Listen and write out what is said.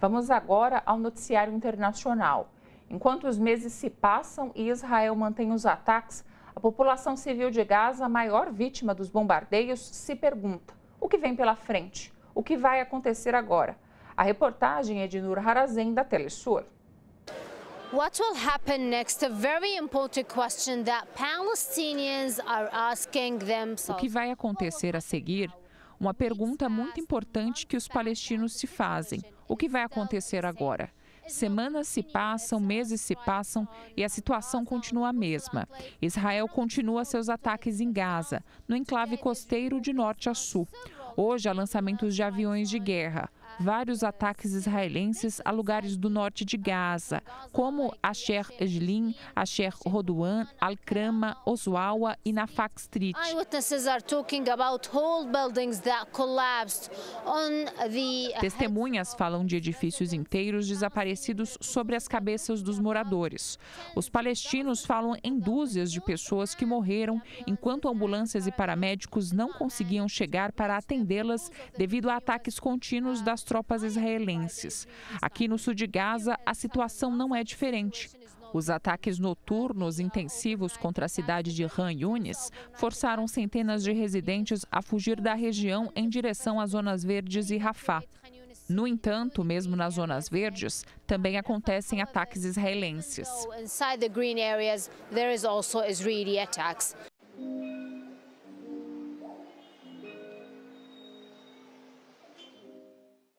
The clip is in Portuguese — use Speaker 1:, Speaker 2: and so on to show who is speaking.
Speaker 1: Vamos agora ao noticiário internacional. Enquanto os meses se passam e Israel mantém os ataques, a população civil de Gaza, maior vítima dos bombardeios, se pergunta: o que vem pela frente? O que vai acontecer agora? A reportagem é de Nur Harazen, da Telesur.
Speaker 2: What will happen next? A very important question that Palestinians are
Speaker 1: asking themselves. O que vai acontecer a seguir uma pergunta muito importante que os palestinos se fazem: o que vai acontecer agora? Semanas se passam, meses se passam e a situação continua a mesma. Israel continua seus ataques em Gaza, no enclave costeiro de norte a sul. Hoje há lançamentos de aviões de guerra vários ataques israelenses a lugares do norte de Gaza, como Asher Ejlin, Asher Roduan, Al-Krama, Oswawa e Nafak Street. Testemunhas falam de edifícios inteiros desaparecidos sobre as cabeças dos moradores. Os palestinos falam em dúzias de pessoas que morreram enquanto ambulâncias e paramédicos não conseguiam chegar para atendê-las devido a ataques contínuos das tropas israelenses. Aqui no sul de Gaza, a situação não é diferente. Os ataques noturnos intensivos contra a cidade de Han Yunis forçaram centenas de residentes a fugir da região em direção às zonas verdes e Rafah. No entanto, mesmo nas zonas verdes, também acontecem ataques israelenses.